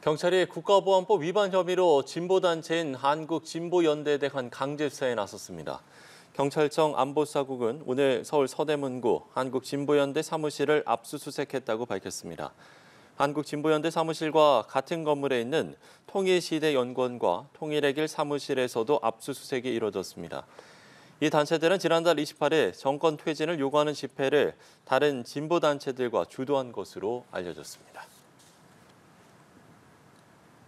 경찰이 국가보안법 위반 혐의로 진보단체인 한국진보연대에 대한 강제 수사에 나섰습니다. 경찰청 안보사국은 오늘 서울 서대문구 한국진보연대 사무실을 압수수색했다고 밝혔습니다. 한국진보연대 사무실과 같은 건물에 있는 통일시대 연구원과 통일의 길 사무실에서도 압수수색이 이뤄졌습니다. 이 단체들은 지난달 28일 정권 퇴진을 요구하는 집회를 다른 진보단체들과 주도한 것으로 알려졌습니다.